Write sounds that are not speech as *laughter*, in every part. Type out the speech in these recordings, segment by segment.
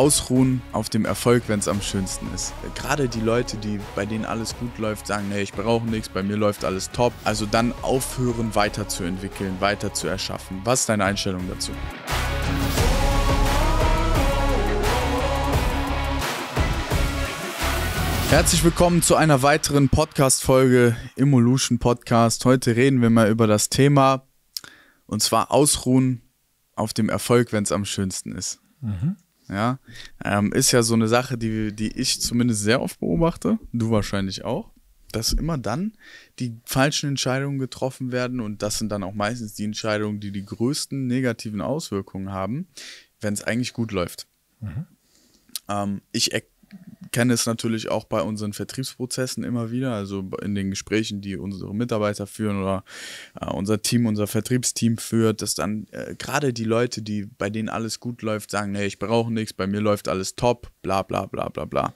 ausruhen auf dem Erfolg, wenn es am schönsten ist. Gerade die Leute, die bei denen alles gut läuft, sagen, nee, ich brauche nichts, bei mir läuft alles top. Also dann aufhören, weiterzuentwickeln, weiter zu erschaffen. Was ist deine Einstellung dazu? Herzlich willkommen zu einer weiteren Podcast-Folge Evolution Podcast. Heute reden wir mal über das Thema und zwar Ausruhen auf dem Erfolg, wenn es am schönsten ist. Mhm. Ja, ähm, ist ja so eine Sache, die, die ich zumindest sehr oft beobachte, du wahrscheinlich auch, dass immer dann die falschen Entscheidungen getroffen werden und das sind dann auch meistens die Entscheidungen, die die größten negativen Auswirkungen haben, wenn es eigentlich gut läuft. Mhm. Ähm, ich kenne es natürlich auch bei unseren Vertriebsprozessen immer wieder, also in den Gesprächen, die unsere Mitarbeiter führen oder äh, unser Team, unser Vertriebsteam führt, dass dann äh, gerade die Leute, die bei denen alles gut läuft, sagen, hey, ich brauche nichts, bei mir läuft alles top, bla bla bla bla bla.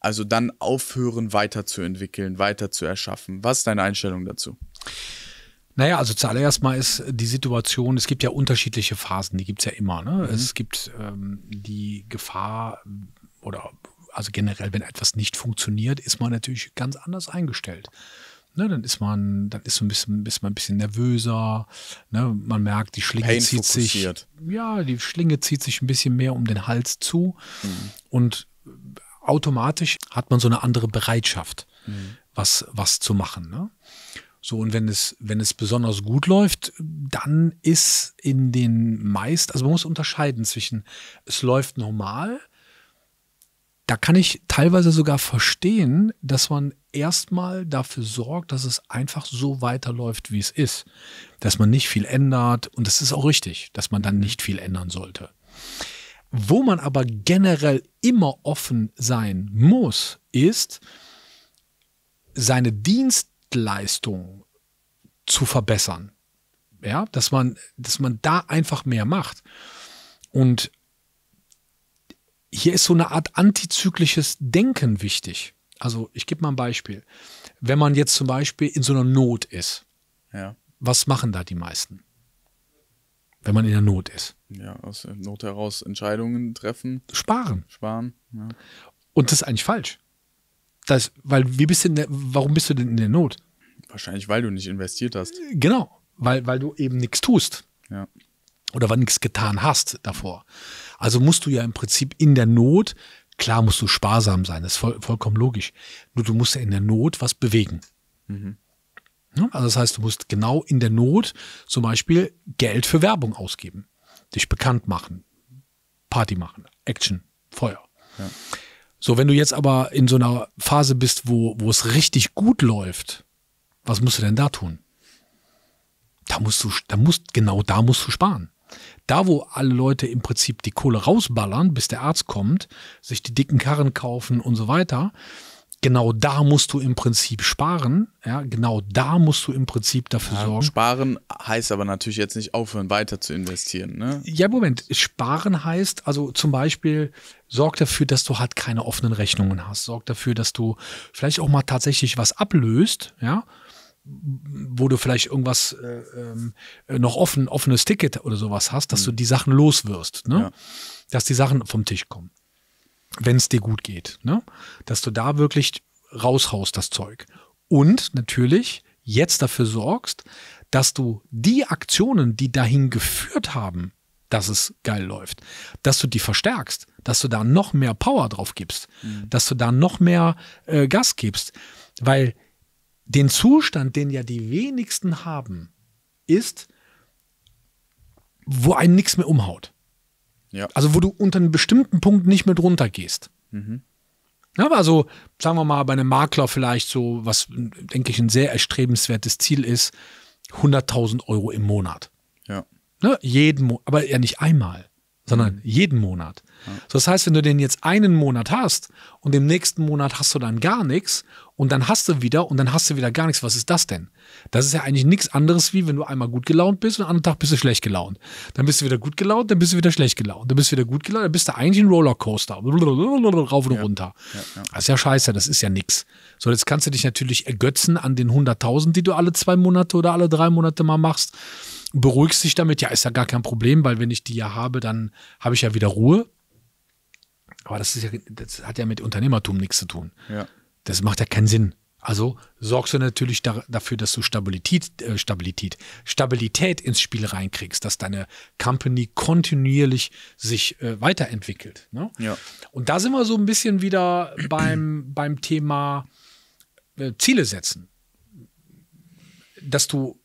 Also dann aufhören, weiterzuentwickeln, weiter zu erschaffen. Was ist deine Einstellung dazu? Naja, also zuallererst mal ist die Situation, es gibt ja unterschiedliche Phasen, die gibt es ja immer. Ne? Mhm. Es gibt ähm, die Gefahr oder also generell, wenn etwas nicht funktioniert, ist man natürlich ganz anders eingestellt. Ne, dann ist man, dann ist so ein bisschen, ist man ein bisschen nervöser. Ne, man merkt, die Schlinge Pain zieht fokussiert. sich. Ja, die Schlinge zieht sich ein bisschen mehr um den Hals zu. Mhm. Und automatisch hat man so eine andere Bereitschaft, mhm. was, was zu machen. Ne? So, und wenn es, wenn es besonders gut läuft, dann ist in den meist, also man muss unterscheiden zwischen, es läuft normal, da kann ich teilweise sogar verstehen, dass man erstmal dafür sorgt, dass es einfach so weiterläuft, wie es ist. Dass man nicht viel ändert. Und das ist auch richtig, dass man dann nicht viel ändern sollte. Wo man aber generell immer offen sein muss, ist, seine Dienstleistung zu verbessern. Ja, dass man, dass man da einfach mehr macht. Und hier ist so eine Art antizyklisches Denken wichtig. Also ich gebe mal ein Beispiel. Wenn man jetzt zum Beispiel in so einer Not ist, ja. was machen da die meisten? Wenn man in der Not ist. Ja, aus der Not heraus Entscheidungen treffen. Sparen. Sparen. Ja. Und das ist eigentlich falsch. Das, weil wie bist du der, warum bist du denn in der Not? Wahrscheinlich, weil du nicht investiert hast. Genau, weil, weil du eben nichts tust. Ja. Oder weil nichts getan hast davor. Also musst du ja im Prinzip in der Not, klar musst du sparsam sein, das ist voll, vollkommen logisch. Nur du musst ja in der Not was bewegen. Mhm. Also das heißt, du musst genau in der Not zum Beispiel Geld für Werbung ausgeben, dich bekannt machen, Party machen, Action, Feuer. Ja. So, wenn du jetzt aber in so einer Phase bist, wo, wo es richtig gut läuft, was musst du denn da tun? Da musst du, da musst, genau da musst du sparen. Da, wo alle Leute im Prinzip die Kohle rausballern, bis der Arzt kommt, sich die dicken Karren kaufen und so weiter, genau da musst du im Prinzip sparen. Ja, genau da musst du im Prinzip dafür ja, sorgen. Sparen heißt aber natürlich jetzt nicht aufhören, weiter zu investieren. Ne? Ja, Moment. Sparen heißt also zum Beispiel, sorg dafür, dass du halt keine offenen Rechnungen hast. Sorg dafür, dass du vielleicht auch mal tatsächlich was ablöst. Ja, wo du vielleicht irgendwas äh, ähm, äh, noch offen, offenes Ticket oder sowas hast, dass mhm. du die Sachen loswirst, ne? Ja. dass die Sachen vom Tisch kommen, wenn es dir gut geht, ne? dass du da wirklich raushaust das Zeug und natürlich jetzt dafür sorgst, dass du die Aktionen, die dahin geführt haben, dass es geil läuft, dass du die verstärkst, dass du da noch mehr Power drauf gibst, mhm. dass du da noch mehr äh, Gas gibst, weil den Zustand, den ja die wenigsten haben, ist, wo einen nichts mehr umhaut. Ja. Also wo du unter einem bestimmten Punkt nicht mehr drunter gehst. Mhm. Ja, also sagen wir mal bei einem Makler vielleicht so, was denke ich ein sehr erstrebenswertes Ziel ist, 100.000 Euro im Monat. Ja. Ne, jeden Mo aber ja nicht einmal, sondern mhm. jeden Monat. Ja. So, das heißt, wenn du den jetzt einen Monat hast und im nächsten Monat hast du dann gar nichts und dann hast du wieder und dann hast du wieder gar nichts. Was ist das denn? Das ist ja eigentlich nichts anderes, wie wenn du einmal gut gelaunt bist und am anderen Tag bist du schlecht gelaunt. Dann bist du wieder gut gelaunt, dann bist du wieder schlecht gelaunt. Dann bist du wieder gut gelaunt, dann bist du eigentlich ein Rollercoaster. *laughs* Rauf und ja, runter. Ja, ja. Das ist ja scheiße, das ist ja nichts. So, jetzt kannst du dich natürlich ergötzen an den 100.000, die du alle zwei Monate oder alle drei Monate mal machst. Beruhigst dich damit, ja, ist ja gar kein Problem, weil wenn ich die ja habe, dann habe ich ja wieder Ruhe. Aber das, ist ja, das hat ja mit Unternehmertum nichts zu tun. Ja. Das macht ja keinen Sinn. Also sorgst du natürlich da, dafür, dass du Stabilität, äh, Stabilität, Stabilität ins Spiel reinkriegst, dass deine Company kontinuierlich sich äh, weiterentwickelt. Ne? Ja. Und da sind wir so ein bisschen wieder *clears throat* beim, beim Thema äh, Ziele setzen. Dass du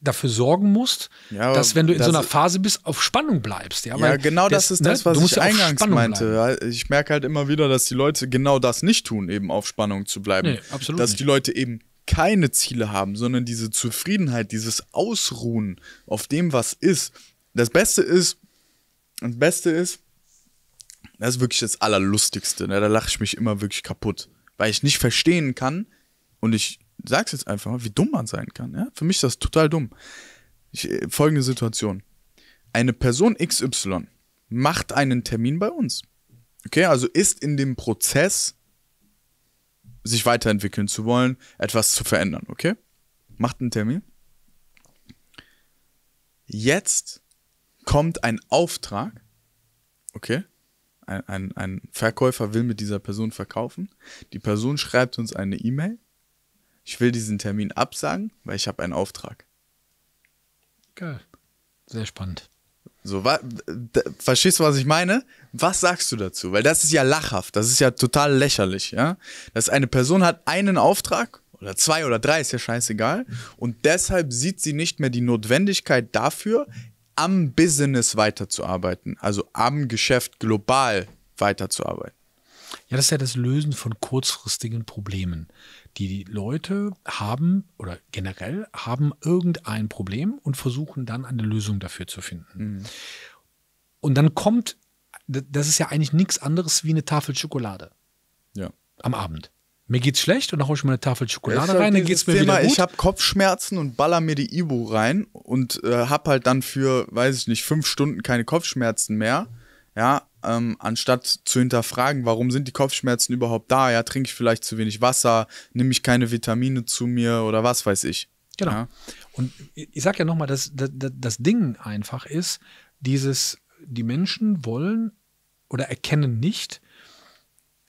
dafür sorgen musst, ja, dass wenn du in so einer Phase bist, auf Spannung bleibst. Ja, ja genau das, das, ist ne, das, was ne? ich eingangs meinte. Bleiben. Ich merke halt immer wieder, dass die Leute genau das nicht tun, eben auf Spannung zu bleiben. Nee, absolut dass nicht. die Leute eben keine Ziele haben, sondern diese Zufriedenheit, dieses Ausruhen auf dem, was ist. Das Beste ist, das Beste ist, das ist wirklich das Allerlustigste. Ne? Da lache ich mich immer wirklich kaputt, weil ich nicht verstehen kann und ich sag's jetzt einfach mal, wie dumm man sein kann. Ja? Für mich ist das total dumm. Ich, äh, folgende Situation. Eine Person XY macht einen Termin bei uns. Okay, also ist in dem Prozess, sich weiterentwickeln zu wollen, etwas zu verändern. Okay? Macht einen Termin. Jetzt kommt ein Auftrag. Okay? Ein, ein, ein Verkäufer will mit dieser Person verkaufen. Die Person schreibt uns eine E-Mail ich will diesen Termin absagen, weil ich habe einen Auftrag. Geil. Sehr spannend. So, wa, verstehst du, was ich meine? Was sagst du dazu? Weil das ist ja lachhaft, das ist ja total lächerlich, ja? Dass eine Person hat einen Auftrag oder zwei oder drei, ist ja scheißegal. Und deshalb sieht sie nicht mehr die Notwendigkeit dafür, am Business weiterzuarbeiten, also am Geschäft global weiterzuarbeiten. Ja, das ist ja das Lösen von kurzfristigen Problemen. Die Leute haben oder generell haben irgendein Problem und versuchen dann eine Lösung dafür zu finden. Mhm. Und dann kommt, das ist ja eigentlich nichts anderes wie eine Tafel Schokolade. Ja. Am Abend mir geht's schlecht und dann hau ich mal eine Tafel Schokolade rein, dann geht's mir Thema, wieder gut. Ich habe Kopfschmerzen und baller mir die Ibu rein und äh, hab halt dann für, weiß ich nicht, fünf Stunden keine Kopfschmerzen mehr. Ja, ähm, anstatt zu hinterfragen, warum sind die Kopfschmerzen überhaupt da? Ja, trinke ich vielleicht zu wenig Wasser, nehme ich keine Vitamine zu mir oder was weiß ich. Genau. Ja? Und ich sage ja nochmal, dass, dass, das Ding einfach ist, dieses, die Menschen wollen oder erkennen nicht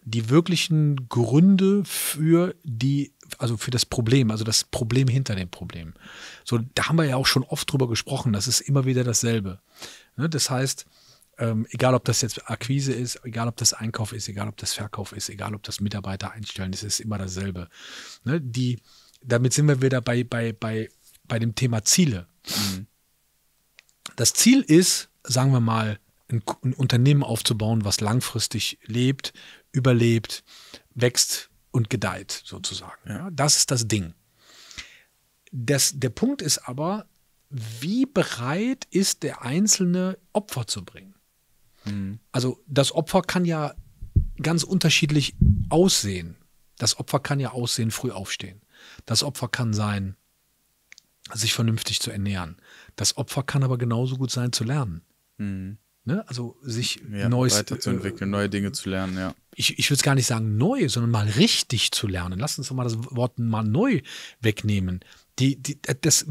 die wirklichen Gründe für die also für das Problem, also das Problem hinter dem Problem. So, da haben wir ja auch schon oft drüber gesprochen. Das ist immer wieder dasselbe. Ne? Das heißt, ähm, egal ob das jetzt Akquise ist, egal ob das Einkauf ist, egal ob das Verkauf ist, egal ob das Mitarbeiter einstellen, es ist immer dasselbe. Ne? Die, damit sind wir wieder bei, bei, bei, bei dem Thema Ziele. Mhm. Das Ziel ist, sagen wir mal, ein, ein Unternehmen aufzubauen, was langfristig lebt, überlebt, wächst und gedeiht, sozusagen. Ja, das ist das Ding. Das, der Punkt ist aber, wie bereit ist der Einzelne, Opfer zu bringen? Mhm. Also das Opfer kann ja ganz unterschiedlich aussehen. Das Opfer kann ja aussehen, früh aufstehen. Das Opfer kann sein, sich vernünftig zu ernähren. Das Opfer kann aber genauso gut sein, zu lernen. Mhm. Ne? Also sich ja, Neues weiterzuentwickeln, äh, neue Dinge zu lernen, ja. Ich, ich würde es gar nicht sagen neu, sondern mal richtig zu lernen. Lass uns doch mal das Wort mal neu wegnehmen. Die, die, das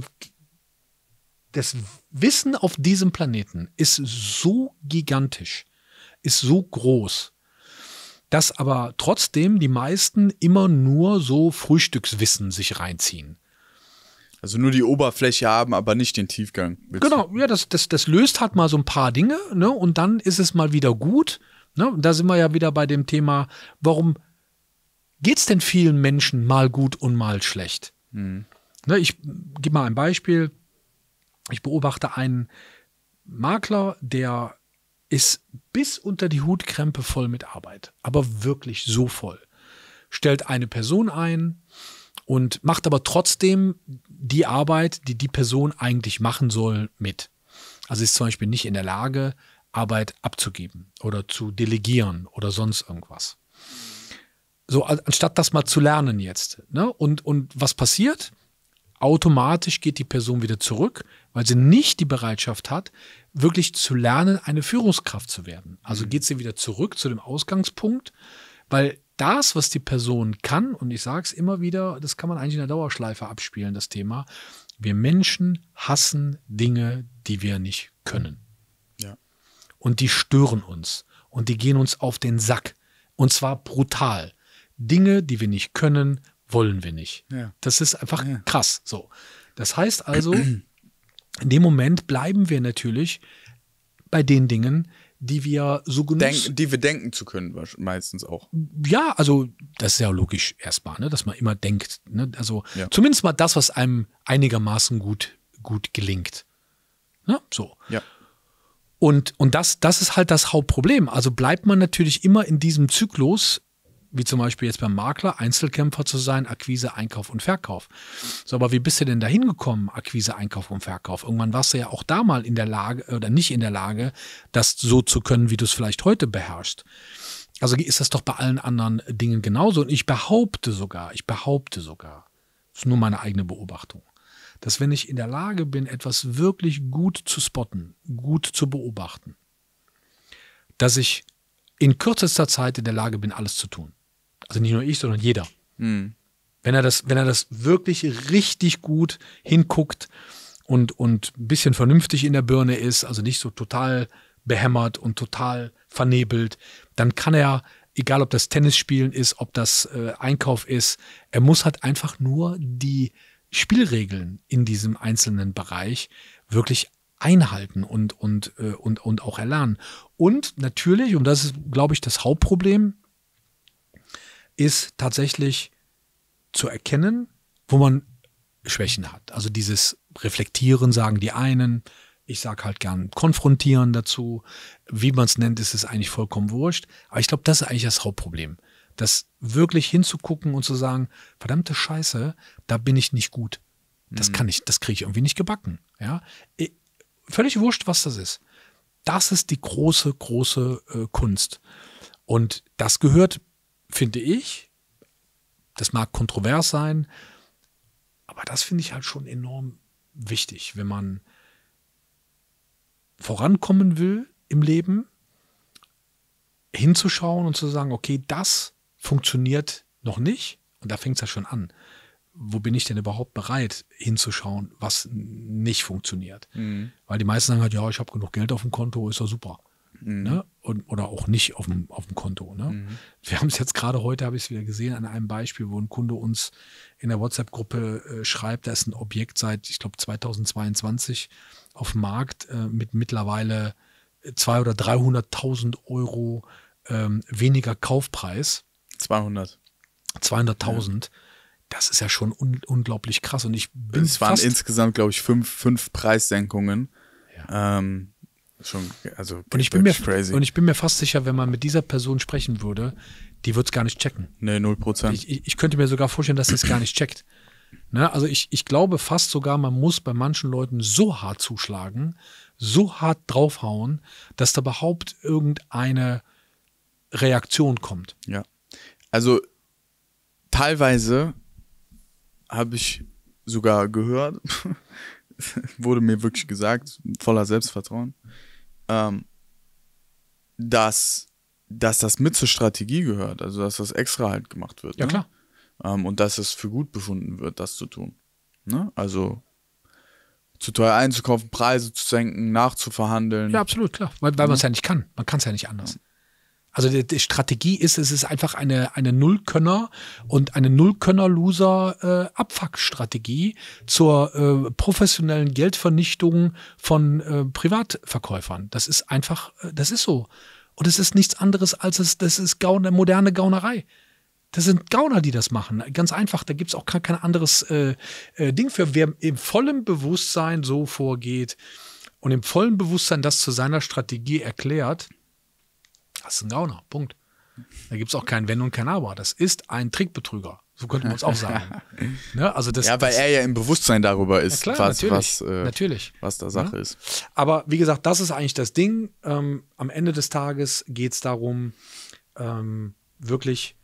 das Wissen auf diesem Planeten ist so gigantisch, ist so groß, dass aber trotzdem die meisten immer nur so Frühstückswissen sich reinziehen. Also nur die Oberfläche haben, aber nicht den Tiefgang. Genau, ja, das, das, das löst halt mal so ein paar Dinge, ne? Und dann ist es mal wieder gut. Ne? Da sind wir ja wieder bei dem Thema, warum geht es denn vielen Menschen mal gut und mal schlecht? Hm. Ne, ich gebe mal ein Beispiel. Ich beobachte einen Makler, der ist bis unter die Hutkrempe voll mit Arbeit, aber wirklich so voll. Stellt eine Person ein und macht aber trotzdem die Arbeit, die die Person eigentlich machen soll, mit. Also ist zum Beispiel nicht in der Lage, Arbeit abzugeben oder zu delegieren oder sonst irgendwas. So, anstatt das mal zu lernen jetzt. Ne? Und, und was passiert? automatisch geht die Person wieder zurück, weil sie nicht die Bereitschaft hat, wirklich zu lernen, eine Führungskraft zu werden. Also mhm. geht sie wieder zurück zu dem Ausgangspunkt, weil das, was die Person kann, und ich sage es immer wieder, das kann man eigentlich in der Dauerschleife abspielen, das Thema, wir Menschen hassen Dinge, die wir nicht können. Ja. Und die stören uns und die gehen uns auf den Sack. Und zwar brutal. Dinge, die wir nicht können, wollen wir nicht. Ja. Das ist einfach ja. krass. So. Das heißt also, in dem Moment bleiben wir natürlich bei den Dingen, die wir so genutzt Denk, die wir denken zu können meistens auch. Ja, also das ist ja logisch erstmal, ne, dass man immer denkt, ne, also ja. zumindest mal das, was einem einigermaßen gut gut gelingt. Ne? So. Ja. Und, und das, das ist halt das Hauptproblem. Also bleibt man natürlich immer in diesem Zyklus wie zum Beispiel jetzt beim Makler, Einzelkämpfer zu sein, Akquise, Einkauf und Verkauf. So, aber wie bist du denn da hingekommen, Akquise, Einkauf und Verkauf? Irgendwann warst du ja auch da mal in der Lage äh, oder nicht in der Lage, das so zu können, wie du es vielleicht heute beherrschst. Also ist das doch bei allen anderen Dingen genauso. Und ich behaupte sogar, ich behaupte sogar, das ist nur meine eigene Beobachtung, dass wenn ich in der Lage bin, etwas wirklich gut zu spotten, gut zu beobachten, dass ich in kürzester Zeit in der Lage bin, alles zu tun. Also nicht nur ich, sondern jeder. Mhm. Wenn er das, wenn er das wirklich richtig gut hinguckt und, und ein bisschen vernünftig in der Birne ist, also nicht so total behämmert und total vernebelt, dann kann er, egal ob das Tennisspielen ist, ob das äh, Einkauf ist, er muss halt einfach nur die Spielregeln in diesem einzelnen Bereich wirklich einhalten und, und, äh, und, und auch erlernen. Und natürlich, und das ist, glaube ich, das Hauptproblem, ist tatsächlich zu erkennen, wo man Schwächen hat. Also dieses Reflektieren sagen die einen, ich sage halt gern konfrontieren dazu. Wie man es nennt, ist es eigentlich vollkommen wurscht. Aber ich glaube, das ist eigentlich das Hauptproblem. Das wirklich hinzugucken und zu sagen, verdammte Scheiße, da bin ich nicht gut. Das mhm. kann ich, das kriege ich irgendwie nicht gebacken. Ja? Völlig wurscht, was das ist. Das ist die große, große äh, Kunst. Und das gehört finde ich, das mag kontrovers sein, aber das finde ich halt schon enorm wichtig, wenn man vorankommen will im Leben, hinzuschauen und zu sagen, okay, das funktioniert noch nicht und da fängt es ja schon an. Wo bin ich denn überhaupt bereit, hinzuschauen, was nicht funktioniert? Mhm. Weil die meisten sagen halt, ja, ich habe genug Geld auf dem Konto, ist ja super. Mhm. Ne? oder auch nicht auf dem, auf dem Konto. Ne? Mhm. Wir haben es jetzt gerade heute, habe ich es wieder gesehen, an einem Beispiel, wo ein Kunde uns in der WhatsApp-Gruppe äh, schreibt, da ist ein Objekt seit, ich glaube, 2022 auf dem Markt äh, mit mittlerweile 200.000 äh, oder 300.000 Euro ähm, weniger Kaufpreis. 200. 200.000. Ja. Das ist ja schon un unglaublich krass. Und ich bin. Es waren insgesamt, glaube ich, fünf, fünf Preissenkungen. Ja. Ähm, Schon, also und ich, bin mir, crazy. und ich bin mir fast sicher, wenn man mit dieser Person sprechen würde, die wird es gar nicht checken. Nee, 0 Ich, ich, ich, könnte mir sogar vorstellen, dass sie es gar nicht checkt. Ne? Also ich, ich glaube fast sogar, man muss bei manchen Leuten so hart zuschlagen, so hart draufhauen, dass da überhaupt irgendeine Reaktion kommt. Ja. Also teilweise habe ich sogar gehört, *laughs* wurde mir wirklich gesagt, voller Selbstvertrauen, ähm, dass, dass das mit zur Strategie gehört, also dass das extra halt gemacht wird. Ja, ne? klar. Ähm, und dass es für gut befunden wird, das zu tun. Ne? Also zu teuer einzukaufen, Preise zu senken, nachzuverhandeln. Ja, absolut, klar. Weil, weil man es ne? ja nicht kann. Man kann es ja nicht anders. Ja. Also die, die, Strategie ist, es ist einfach eine, eine Nullkönner und eine Nullkönner-Loser-Abfuck-Strategie äh, zur äh, professionellen Geldvernichtung von äh, Privatverkäufern. Das ist einfach, äh, das ist so. Und es ist nichts anderes als es, das ist Gaune, moderne Gaunerei. Das sind Gauner, die das machen. Ganz einfach, da gibt es auch kein, kein anderes äh, äh, Ding für. Wer im vollen Bewusstsein so vorgeht und im vollen Bewusstsein das zu seiner Strategie erklärt, das ist ein Gauner. Punkt. Da gibt es auch kein Wenn und kein Aber. Das ist ein Trickbetrüger. So könnte man es auch sagen. *laughs* ne? also das, ja, weil das, er ja im Bewusstsein darüber ist, ja klar, was, natürlich, was, äh, natürlich. was da Sache ja? Ne? ist. Aber wie gesagt, das ist eigentlich das Ding. Ähm, am Ende des Tages geht es darum, ähm, wirklich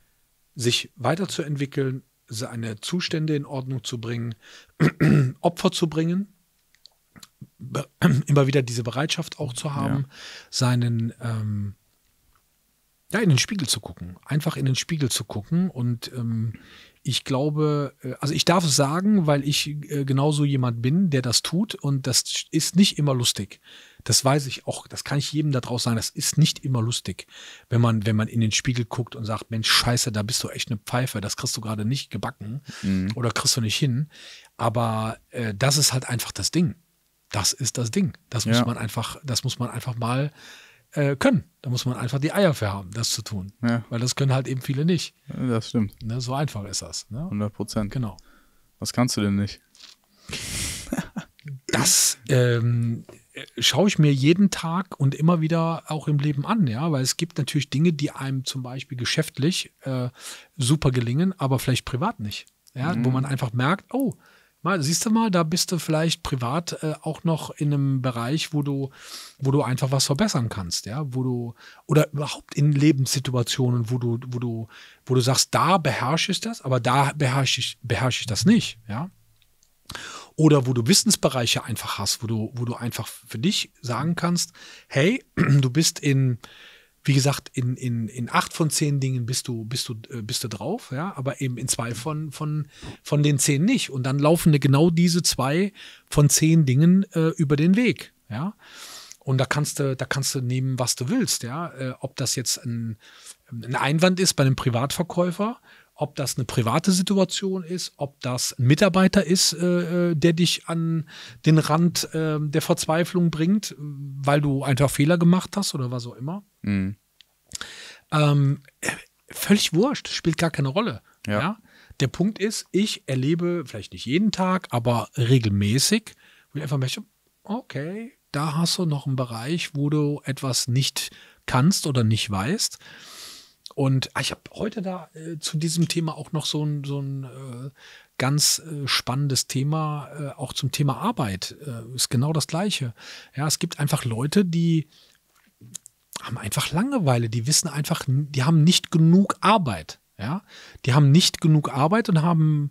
sich weiterzuentwickeln, seine Zustände in Ordnung zu bringen, *clears throat* Opfer zu bringen, *clears throat* immer wieder diese Bereitschaft auch zu haben, ja. seinen ähm, ja, in den Spiegel zu gucken. Einfach in den Spiegel zu gucken. Und ähm, ich glaube, äh, also ich darf es sagen, weil ich äh, genauso jemand bin, der das tut. Und das ist nicht immer lustig. Das weiß ich auch, das kann ich jedem da draußen sagen, das ist nicht immer lustig, wenn man, wenn man in den Spiegel guckt und sagt, Mensch, scheiße, da bist du echt eine Pfeife, das kriegst du gerade nicht gebacken mhm. oder kriegst du nicht hin. Aber äh, das ist halt einfach das Ding. Das ist das Ding. Das ja. muss man einfach, das muss man einfach mal äh, können. Da muss man einfach die Eier für haben, das zu tun. Ja. Weil das können halt eben viele nicht. Das stimmt. Ne, so einfach ist das. Ne? 100 Prozent. Genau. Was kannst du denn nicht? *laughs* das ähm, schaue ich mir jeden Tag und immer wieder auch im Leben an, ja, weil es gibt natürlich Dinge, die einem zum Beispiel geschäftlich äh, super gelingen, aber vielleicht privat nicht. Ja, mhm. wo man einfach merkt, oh, mal, siehst du mal, da bist du vielleicht privat äh, auch noch in einem Bereich, wo du, wo du einfach was verbessern kannst, ja, wo du, oder überhaupt in Lebenssituationen, wo du, wo du, wo du sagst, da beherrsche ich das, aber da beherrsche ich, beherrsche ich das nicht, ja. Oder wo du Wissensbereiche einfach hast, wo du, wo du einfach für dich sagen kannst, hey, *clears throat* du bist in, wie gesagt, in, in, in acht von zehn Dingen bist du, bist du, äh, bist du drauf, ja, aber eben in zwei von, von, von den zehn nicht. Und dann laufen dir genau diese zwei von zehn Dingen äh, über den Weg, ja. Und da kannst du, da kannst du nehmen, was du willst, ja. Äh, ob das jetzt ein, ein Einwand ist bei einem Privatverkäufer ob das eine private Situation ist, ob das ein Mitarbeiter ist, äh, äh, der dich an den Rand äh, der Verzweiflung bringt, weil du einfach Fehler gemacht hast oder was auch immer. Mhm. Ähm, völlig wurscht, spielt gar keine Rolle. Ja. ja. Der Punkt ist, ich erlebe vielleicht nicht jeden Tag, aber regelmäßig, wo ich einfach möchte, okay, da hast du noch einen Bereich, wo du etwas nicht kannst oder nicht weißt. Und ah, ich habe heute da äh, zu diesem Thema auch noch so ein, so ein äh, ganz äh, spannendes Thema, äh, auch zum Thema Arbeit. Äh, ist genau das Gleiche. Ja, es gibt einfach Leute, die haben einfach Langeweile, die wissen einfach, die haben nicht genug Arbeit. Ja, die haben nicht genug Arbeit und haben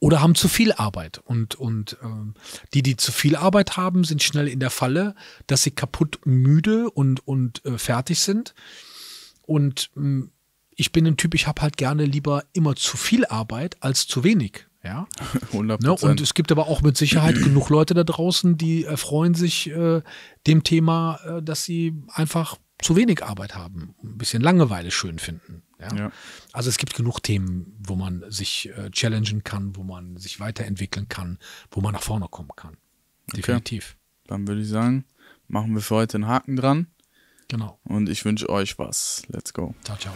oder haben zu viel Arbeit. Und, und ähm, die, die zu viel Arbeit haben, sind schnell in der Falle, dass sie kaputt, müde und, und äh, fertig sind. Und ich bin ein Typ, ich habe halt gerne lieber immer zu viel Arbeit als zu wenig. Ja. 100%. *laughs* Ne? Und es gibt aber auch mit Sicherheit *clears throat* genug Leute da draußen, die erfreuen äh, sich äh, dem Thema, äh, dass sie einfach zu wenig Arbeit haben, ein bisschen Langeweile schön finden. Ja? Ja. Also es gibt genug Themen, wo man sich äh, challengen kann, wo man sich weiterentwickeln kann, wo man nach vorne kommen kann. Definitiv. Okay. Dann würde ich sagen, machen wir für heute einen Haken dran. Genau. Und ich wünsche euch was. Let's go. Ciao, ciao.